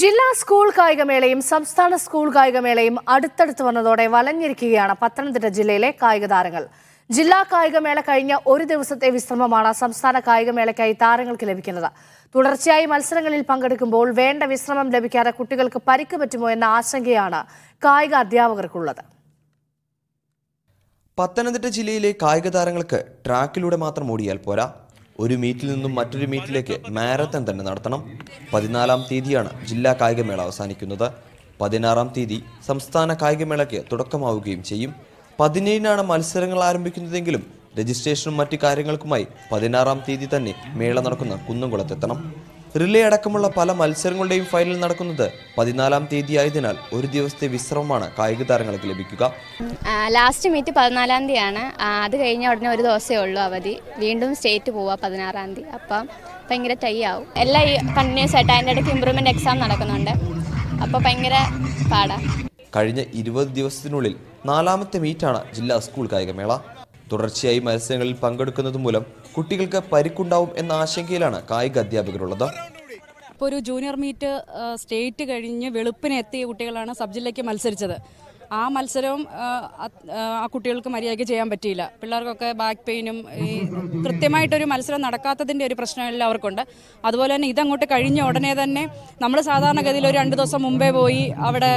ജില്ലാ സ്കൂൾ കായികമേളയും സംസ്ഥാന സ്കൂൾ കായികമേളയും അടുത്തടുത്ത് വന്നതോടെ വലഞ്ഞിരിക്കുകയാണ് പത്തനംതിട്ട ജില്ലയിലെ കായിക താരങ്ങൾ ജില്ലാ കായികമേള കഴിഞ്ഞ ഒരു ദിവസത്തെ വിശ്രമമാണ് സംസ്ഥാന കായികമേളയ്ക്കായി താരങ്ങൾക്ക് ലഭിക്കുന്നത് തുടർച്ചയായി മത്സരങ്ങളിൽ പങ്കെടുക്കുമ്പോൾ വേണ്ട വിശ്രമം ലഭിക്കാതെ കുട്ടികൾക്ക് പരിക്ക് പറ്റുമോ എന്ന ആശങ്കയാണ് കായിക അധ്യാപകർക്കുള്ളത് പത്തനംതിട്ട ജില്ലയിലെ കായിക താരങ്ങൾക്ക് ട്രാക്കിലൂടെ മാത്രം ഓടിയാൽ പോരാ ഒരു മീറ്റിൽ നിന്നും മറ്റൊരു മീറ്റിലേക്ക് മാരത്തൺ തന്നെ നടത്തണം പതിനാലാം തീയതിയാണ് ജില്ലാ കായികമേള അവസാനിക്കുന്നത് പതിനാറാം തീയതി സംസ്ഥാന കായികമേളയ്ക്ക് തുടക്കമാവുകയും ചെയ്യും പതിനേഴിനാണ് മത്സരങ്ങൾ ആരംഭിക്കുന്നതെങ്കിലും രജിസ്ട്രേഷനും മറ്റു കാര്യങ്ങൾക്കുമായി പതിനാറാം തീയതി തന്നെ മേള നടക്കുന്ന കുന്നംകുളത്തെത്തണം റിലേ അടക്കമുള്ള പല മത്സരങ്ങളുടെയും ഫൈനൽ നടക്കുന്നത് പതിനാലാം തീയതി ആയതിനാൽ ഒരു ദിവസത്തെ വിശ്രമമാണ് കായിക താരങ്ങൾക്ക് ലഭിക്കുക ലാസ്റ്റ് മീറ്റ് പതിനാലാം തീയതിയാണ് അത് കഴിഞ്ഞ ഉടനെ ഒരു ദിവസമേ ഉള്ളൂ അവധി വീണ്ടും സ്റ്റേറ്റ് പോവാം പതിനാറാം തീയതി അപ്പം ഭയങ്കര ടൈ ആവും എല്ലാ കണ്ടിന്യൂസ് ആയിട്ട് അതിൻ്റെ ഇടയ്ക്ക് ഇമ്പ്രൂവ്മെൻറ്റ് എക്സാം നടക്കുന്നുണ്ട് അപ്പോൾ ഭയങ്കര പാടാണ് കഴിഞ്ഞ ഇരുപത് ദിവസത്തിനുള്ളിൽ നാലാമത്തെ മീറ്റാണ് ജില്ലാ സ്കൂൾ കായികമേള തുടർച്ചയായി മത്സരങ്ങളിൽ പങ്കെടുക്കുന്നത് മൂലം കുട്ടികൾക്ക് പരിക്കുണ്ടാവും എന്ന ആശങ്കയിലാണ് കായിക അധ്യാപകരുള്ളത് അപ്പോൾ ഒരു ജൂനിയർ മീറ്റ് സ്റ്റേറ്റ് കഴിഞ്ഞ് വെളുപ്പിനെത്തിയ കുട്ടികളാണ് സബ് ജില്ലയ്ക്ക് മത്സരിച്ചത് ആ മത്സരവും ആ കുട്ടികൾക്ക് മര്യാദയ്ക്ക് ചെയ്യാൻ പറ്റിയില്ല പിള്ളേർക്കൊക്കെ ബാക്ക് പെയിനും ഈ കൃത്യമായിട്ടൊരു മത്സരം നടക്കാത്തതിൻ്റെ ഒരു പ്രശ്നമെല്ലാം അവർക്കുണ്ട് അതുപോലെ തന്നെ ഇതങ്ങോട്ട് കഴിഞ്ഞ ഉടനെ തന്നെ നമ്മൾ സാധാരണഗതിയിൽ ഒരു രണ്ട് ദിവസം മുമ്പേ പോയി അവിടെ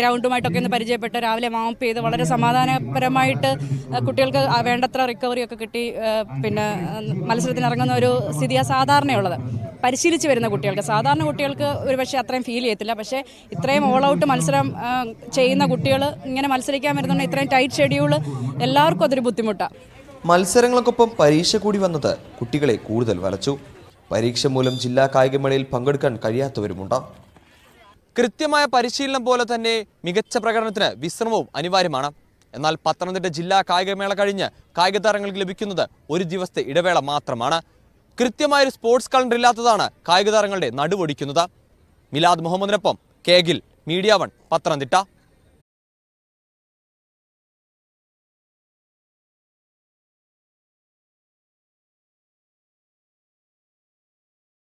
ഗ്രൗണ്ടുമായിട്ടൊക്കെ ഒന്ന് പരിചയപ്പെട്ട് രാവിലെ വാമപ്പ് ചെയ്ത് വളരെ സമാധാനപരമായിട്ട് കുട്ടികൾക്ക് വേണ്ടത്ര റിക്കവറിയൊക്കെ കിട്ടി പിന്നെ മത്സരത്തിനിറങ്ങുന്ന ഒരു സ്ഥിതിയാണ് സാധാരണയുള്ളത് പരിശീലിച്ച് വരുന്ന കുട്ടികൾക്ക് സാധാരണ കുട്ടികൾക്ക് ഒരു പക്ഷേ അത്രയും ഫീൽ ചെയ്യത്തില്ല പക്ഷേ ഇത്രയും ഓൾ ഔട്ട് മത്സരം ചെയ്യുന്ന കുട്ടികൾ ഇങ്ങനെ മത്സരിക്കാൻ വരുന്നുണ്ട് ഇത്രയും ടൈറ്റ് ഷെഡ്യൂൾ എല്ലാവർക്കും അതൊരു ബുദ്ധിമുട്ടാണ് മത്സരങ്ങൾക്കൊപ്പം പരീക്ഷ കൂടി വന്നത് കുട്ടികളെ കൂടുതൽ വലച്ചു പരീക്ഷ മൂലം ജില്ലാ കായികമേളയിൽ പങ്കെടുക്കാൻ കഴിയാത്തവരുമുണ്ട് കൃത്യമായ പരിശീലനം പോലെ തന്നെ മികച്ച പ്രകടനത്തിന് വിശ്രമവും അനിവാര്യമാണ് എന്നാൽ പത്തനംതിട്ട ജില്ലാ കായികമേള കഴിഞ്ഞ് കായിക താരങ്ങൾക്ക് ലഭിക്കുന്നത് ഒരു ദിവസത്തെ ഇടവേള മാത്രമാണ് കൃത്യമായൊരു സ്പോർട്സ് കലണ്ടർ ഇല്ലാത്തതാണ് കായിക താരങ്ങളുടെ നടുവൊടിക്കുന്നത് മിലാദ് മുഹമ്മദിനൊപ്പം കേഗിൽ മീഡിയ വൺ പത്തനംതിട്ട